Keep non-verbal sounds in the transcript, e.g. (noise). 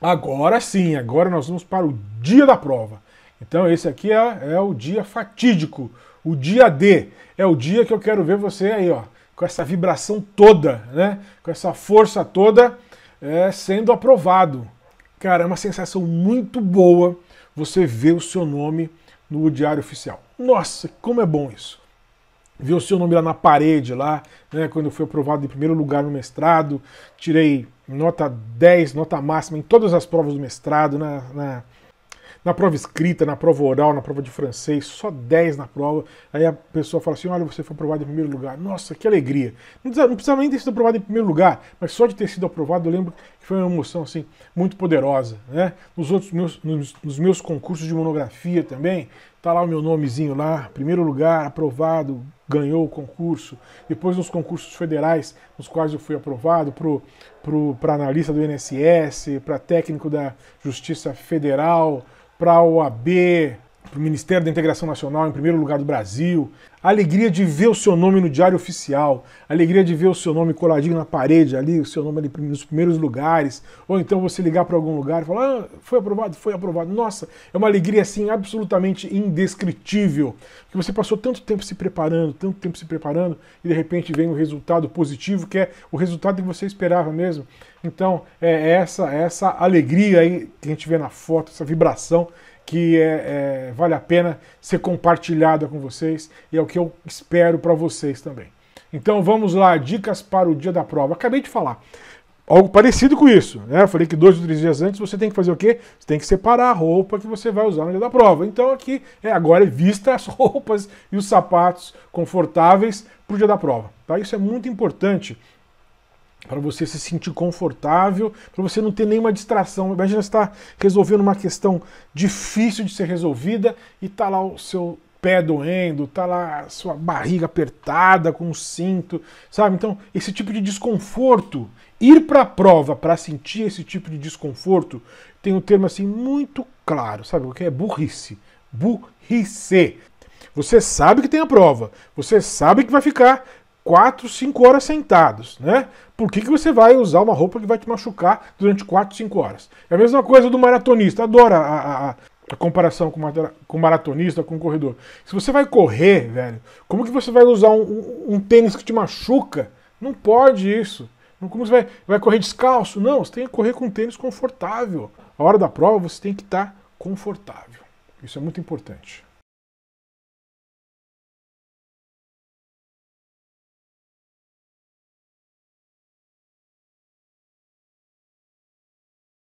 Agora sim, agora nós vamos para o dia da prova. Então esse aqui é, é, o dia fatídico, o dia D. É o dia que eu quero ver você aí, ó, com essa vibração toda, né? Com essa força toda é, sendo aprovado. Cara, é uma sensação muito boa você ver o seu nome no Diário Oficial. Nossa, como é bom isso! Ver o seu nome lá na parede, lá, né? Quando eu fui aprovado em primeiro lugar no mestrado, tirei nota 10, nota máxima em todas as provas do mestrado, na, na, na, prova escrita, na prova oral, na prova de francês, só 10 na prova. Aí a pessoa fala assim: olha, você foi aprovado em primeiro lugar. Nossa, que alegria! Não precisava, não precisava nem ter sido aprovado em primeiro lugar, mas só de ter sido aprovado, eu lembro que foi uma emoção assim, muito poderosa. Né? Nos outros meus, nos, nos meus concursos de monografia também, Tá lá o meu nomezinho lá, primeiro lugar, aprovado, ganhou o concurso. Depois nos concursos federais, nos quais eu fui aprovado, para analista do INSS, para técnico da Justiça Federal, para a OAB, para o Ministério da Integração Nacional, em primeiro lugar do Brasil, a alegria de ver o seu nome no Diário Oficial, a alegria de ver o seu nome coladinho na parede ali, o seu nome ali nos primeiros lugares, ou então você ligar para algum lugar e falar, ah, foi aprovado, foi aprovado. Nossa, é uma alegria assim absolutamente indescritível, que você passou tanto tempo se preparando, tanto tempo se preparando, e de repente vem um resultado positivo, que é o resultado que você esperava mesmo. Então, é, é essa, é essa alegria aí que a gente vê na foto, essa vibração, que é, é, vale a pena ser compartilhada com vocês e é o que eu espero para vocês também. Então vamos lá, dicas para o dia da prova. Acabei de falar algo parecido com isso. Né? Eu falei que dois ou três dias antes você tem que fazer o quê? Você tem que separar a roupa que você vai usar no dia da prova. Então aqui é agora é vista (laughs) as roupas e os sapatos confortáveis para o dia da prova. Tá? Isso é muito importante para você se sentir confortável, para você não ter nenhuma distração. Imagina você estar tá resolvendo uma questão difícil de ser resolvida e tá lá o seu pé doendo, tá lá a sua barriga apertada com o um cinto, sabe? Então, esse tipo de desconforto, ir para a prova para sentir esse tipo de desconforto, tem um termo assim muito claro, sabe o que é burrice? Burrice. Você sabe que tem a prova, você sabe que vai ficar 4, 5 horas sentados, né? Por que, que você vai usar uma roupa que vai te machucar durante 4, 5 horas? É a mesma coisa do maratonista, adora a, a, a comparação com, o maratonista, com corredor. Se você vai correr, velho, como que você vai usar um, um, um tênis que te machuca? Não pode isso. Como você vai, vai correr descalço? Não, você tem que correr com um tênis confortável. A hora da prova você tem que estar tá confortável. Isso é muito importante.